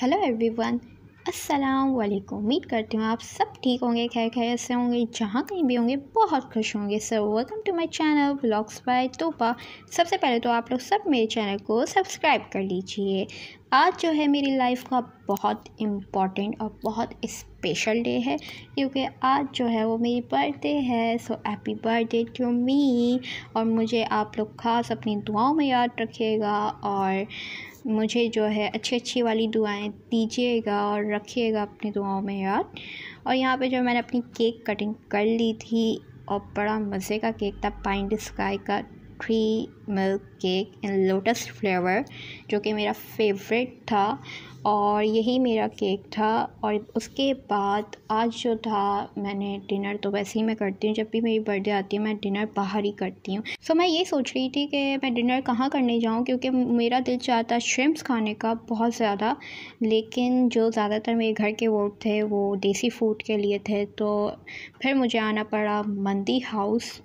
hello everyone अस्सलाम वालेकुम उम्मीद करती हूँ आप सब ठीक होंगे खैर खैर से होंगे जहाँ कहीं भी होंगे बहुत खुश होंगे sir welcome to my channel vlogs by Topa सबसे पहले तो आप लोग सब मेरे चैनल को सब्सक्राइब कर लीजिए आज जो है मेरी लाइफ का बहुत इम्पॉर्टेंट और बहुत स्पेशल डे है क्योंकि आज जो है वो मेरी बर्थडे है so happy birthday to me और मुझे आप लोग ख़ास अपनी दुआओं में याद रखिएगा और मुझे जो है अच्छी अच्छी वाली दुआएं दीजिएगा और रखिएगा अपनी दुआओं में याद और यहाँ पे जो मैंने अपनी केक कटिंग कर ली थी और बड़ा मज़े का केक था पाइंड स्काई का three milk cake in lotus flavour जो कि मेरा फेवरेट था और यही मेरा केक था और उसके बाद आज जो था मैंने डिनर तो वैसे ही मैं करती हूँ जब भी मेरी बर्थडे आती है मैं डिनर बाहर ही करती हूँ सो so, मैं ये सोच रही थी कि मैं डिनर कहाँ करने जाऊँ क्योंकि मेरा दिल चाहता श्रिम्स खाने का बहुत ज़्यादा लेकिन जो ज़्यादातर मेरे घर के वोट थे वो देसी फूड के लिए थे तो फिर मुझे आना पड़ा मंदी हाउस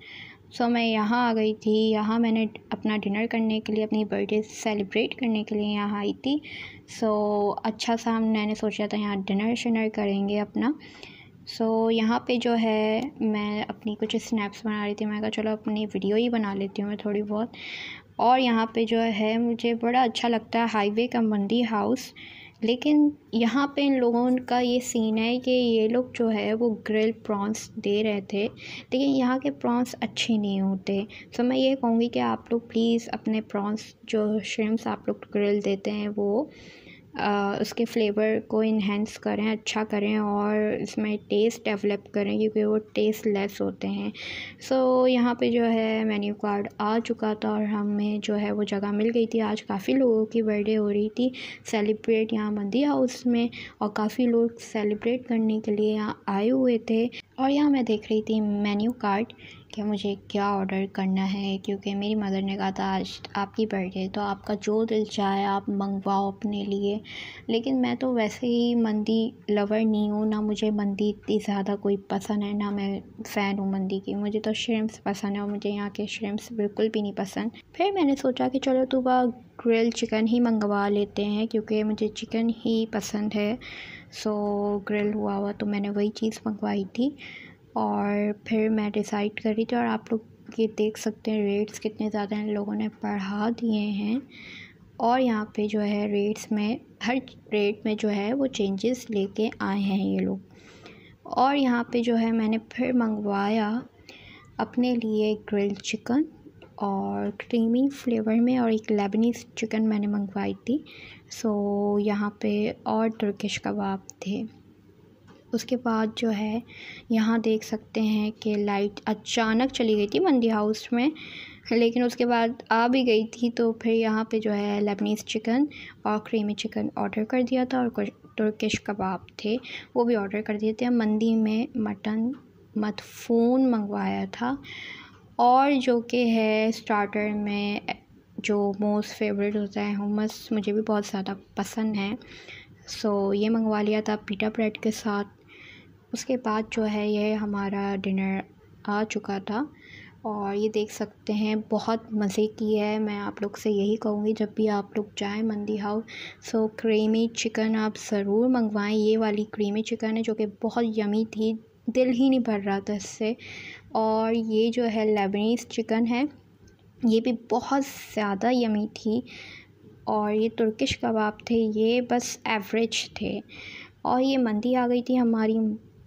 सो मैं यहाँ आ गई थी यहाँ मैंने अपना डिनर करने के लिए अपनी बर्थडे सेलिब्रेट करने के लिए यहाँ आई थी सो अच्छा सा मैंने सोचा था यहाँ डिनर शिनर करेंगे अपना सो so, यहाँ पे जो है मैं अपनी कुछ स्नैप्स बना रही थी मैं कहा चलो अपनी वीडियो ही बना लेती हूँ मैं थोड़ी बहुत और यहाँ पे जो है मुझे बड़ा अच्छा लगता है हाईवे का मंदी हाउस लेकिन यहाँ पे इन लोगों का ये सीन है कि ये लोग जो है वो ग्रिल प्रॉन्स दे रहे थे लेकिन यहाँ के प्रॉन्स अच्छे नहीं होते तो मैं ये कहूँगी कि आप लोग प्लीज़ अपने प्रॉन्स जो श्रिम्स आप लोग ग्रिल देते हैं वो उसके फ्लेवर को इन्हेंस करें अच्छा करें और इसमें टेस्ट डेवलप करें क्योंकि वो टेस्ट लेस होते हैं सो so, यहाँ पे जो है मेन्यू कार्ड आ चुका था और हमें जो है वो जगह मिल गई थी आज काफ़ी लोगों की बर्थडे हो रही थी सेलिब्रेट यहाँ मंदी हाउस में और काफ़ी लोग सेलिब्रेट करने के लिए यहाँ आए हुए थे और यहाँ मैं देख रही थी मेन्यू कार्ड कि मुझे क्या ऑर्डर करना है क्योंकि मेरी मदर ने कहा था आज आपकी बर्थडे तो आपका जो दिल चाहे आप मंगवाओ अपने लिए लेकिन मैं तो वैसे ही मंदी लवर नहीं हूँ ना मुझे मंदी इतनी ज़्यादा कोई पसंद है ना मैं फ़ैन हूँ मंदी की मुझे तो श्रिम्स पसंद है और मुझे यहाँ के श्रिम्स बिल्कुल भी नहीं पसंद फिर मैंने सोचा कि चलो तो वह ग्रिल चिकन ही मंगवा लेते हैं क्योंकि मुझे चिकन ही पसंद है सो ग्रिल हुआ हुआ तो मैंने वही चीज़ मंगवाई थी और फिर मैं डिसाइड करी थी और आप लोग ये देख सकते हैं रेट्स कितने ज़्यादा हैं लोगों ने बढ़ा दिए हैं और यहाँ पे जो है रेट्स में हर रेट में जो है वो चेंजेस लेके आए हैं ये लोग और यहाँ पे जो है मैंने फिर मंगवाया अपने लिए ग्रिल चिकन और क्रीमी फ्लेवर में और एक लेबनीस चिकन मैंने मंगवाई थी सो यहाँ पे और तुर्किश कबाब थे उसके बाद जो है यहाँ देख सकते हैं कि लाइट अचानक चली गई थी मंदी हाउस में लेकिन उसके बाद आ भी गई थी तो फिर यहाँ पे जो है लेबनीज़ चिकन और क्रीमी चिकन ऑर्डर कर दिया था और कुछ तुर्किश कबाब थे वो भी ऑर्डर कर दिए थे मंदी में मटन मतफून मंगवाया था और जो कि है स्टार्टर में जो मोस्ट फेवरेट होता है हमस मुझे भी बहुत ज़्यादा पसंद है सो so, ये मंगवा लिया था पीटा ब्रेड के साथ उसके बाद जो है यह हमारा डिनर आ चुका था और ये देख सकते हैं बहुत मज़े की है मैं आप लोग से यही कहूँगी जब भी आप लोग जाएँ मंदी हाउस सो क्रीमी चिकन आप ज़रूर मंगवाएं ये वाली क्रीमी चिकन है जो कि बहुत यमी थी दिल ही नहीं भर रहा था इससे और ये जो है लेबनीस चिकन है ये भी बहुत ज़्यादा यमी थी और ये तुर्किश कबाब थे ये बस एवरेज थे और ये मंदी आ गई थी हमारी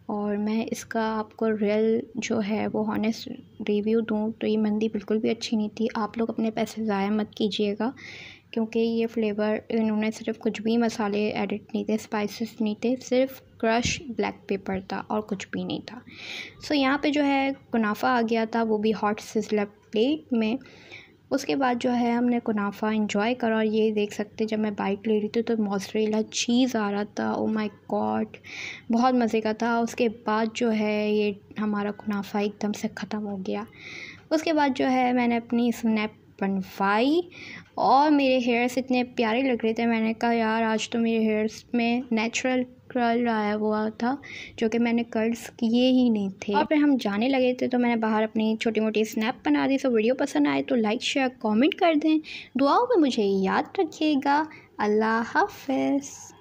और मैं इसका आपको रियल जो है वो हॉनेस्ट रिव्यू दूँ तो ये मंदी बिल्कुल भी अच्छी नहीं थी आप लोग अपने पैसे ज़ाया मत कीजिएगा क्योंकि ये फ्लेवर इन्होंने सिर्फ कुछ भी मसाले एडिट नहीं थे स्पाइसेस नहीं थे सिर्फ क्रश ब्लैक पेपर था और कुछ भी नहीं था सो so, यहाँ पे जो है मुनाफा आ गया था वो भी हॉट सिजलर प्लेट में उसके बाद जो है हमने कुनाफा इन्जॉय करा और ये देख सकते जब मैं बाइक ले रही थी तो मोसरेला चीज़ आ रहा था ओ माय गॉड बहुत मज़े का था उसके बाद जो है ये हमारा कुनाफा एकदम से ख़त्म हो गया उसके बाद जो है मैंने अपनी स्नैप बनवाई और मेरे हेयर्स इतने प्यारे लग रहे थे मैंने कहा यार आज तो मेरे हेयर्स में नेचुरल कर्ल आया हुआ था जो कि मैंने कर्ल्स किए ही नहीं थे और फिर हम जाने लगे थे तो मैंने बाहर अपनी छोटी मोटी स्नैप बना दी सो वीडियो पसंद आए तो लाइक शेयर कमेंट कर दें दुआओं में मुझे याद रखिएगा अल्लाह हाफ